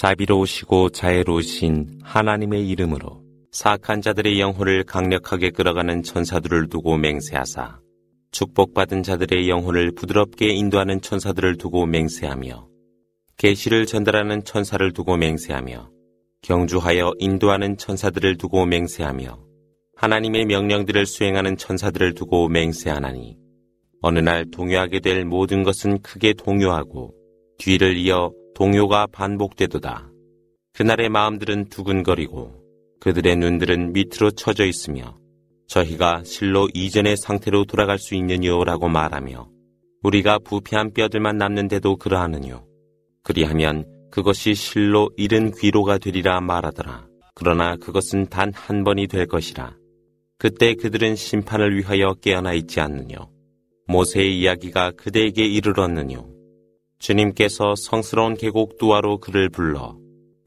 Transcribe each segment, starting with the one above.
자비로우시고 자애로우신 하나님의 이름으로 사악한 자들의 영혼을 강력하게 끌어가는 천사들을 두고 맹세하사 축복받은 자들의 영혼을 부드럽게 인도하는 천사들을 두고 맹세하며 계시를 전달하는 천사를 두고 맹세하며 경주하여 인도하는 천사들을 두고 맹세하며 하나님의 명령들을 수행하는 천사들을 두고 맹세하나니 어느 날 동요하게 될 모든 것은 크게 동요하고 뒤를 이어 동요가 반복되도다. 그날의 마음들은 두근거리고 그들의 눈들은 밑으로 처져 있으며 저희가 실로 이전의 상태로 돌아갈 수 있느냐라고 말하며 우리가 부패한 뼈들만 남는데도 그러하느뇨. 그리하면 그것이 실로 잃은 귀로가 되리라 말하더라. 그러나 그것은 단 한 번이 될 것이라. 그때 그들은 심판을 위하여 깨어나 있지 않느뇨. 모세의 이야기가 그대에게 이르렀느뇨. 주님께서 성스러운 계곡 두아로 그를 불러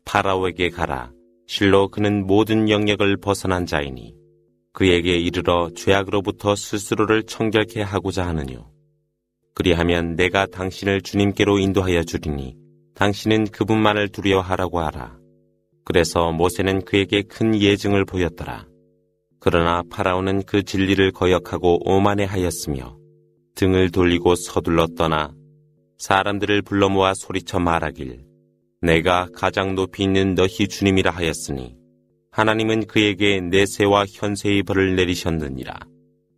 파라오에게 가라. 실로 그는 모든 영역을 벗어난 자이니 그에게 이르러 죄악으로부터 스스로를 청결케 하고자 하느뇨. 그리하면 내가 당신을 주님께로 인도하여 주리니 당신은 그분만을 두려워하라고 하라. 그래서 모세는 그에게 큰 예증을 보였더라. 그러나 파라오는 그 진리를 거역하고 오만해하였으며 등을 돌리고 서둘러 떠나 사람들을 불러 모아 소리쳐 말하길 내가 가장 높이 있는 너희 주님이라 하였으니 하나님은 그에게 내세와 현세의 벌을 내리셨느니라.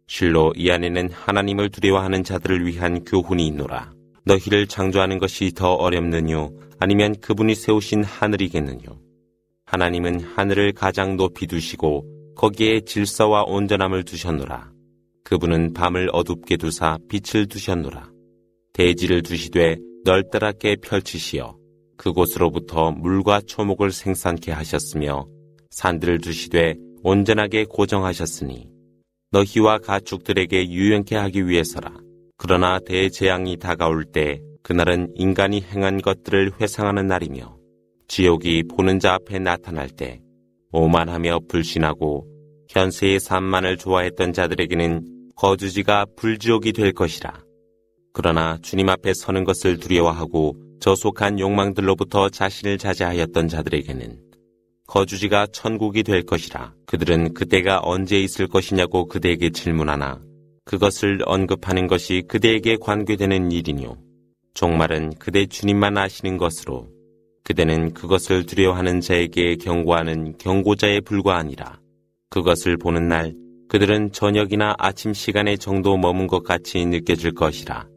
실로 이 안에는 하나님을 두려워하는 자들을 위한 교훈이 있노라. 너희를 창조하는 것이 더 어렵느뇨 아니면 그분이 세우신 하늘이겠느뇨. 하나님은 하늘을 가장 높이 두시고 거기에 질서와 온전함을 두셨노라. 그분은 밤을 어둡게 두사 빛을 두셨노라. 대지를 두시되 널따랗게 펼치시어 그곳으로부터 물과 초목을 생산케 하셨으며 산들을 두시되 온전하게 고정하셨으니 너희와 가축들에게 유연케 하기 위해서라. 그러나 대재앙이 다가올 때 그날은 인간이 행한 것들을 회상하는 날이며 지옥이 보는 자 앞에 나타날 때 오만하며 불신하고 현세의 산만을 좋아했던 자들에게는 거주지가 불지옥이 될 것이라. 그러나 주님 앞에 서는 것을 두려워하고 저속한 욕망들로부터 자신을 자제하였던 자들에게는 거주지가 천국이 될 것이라 그들은 그때가 언제 있을 것이냐고 그대에게 질문하나 그것을 언급하는 것이 그대에게 관계되는 일이뇨. 종말은 그대 주님만 아시는 것으로 그대는 그것을 두려워하는 자에게 경고하는 경고자에 불과하니라. 그것을 보는 날 그들은 저녁이나 아침 시간에 정도 머문 것 같이 느껴질 것이라.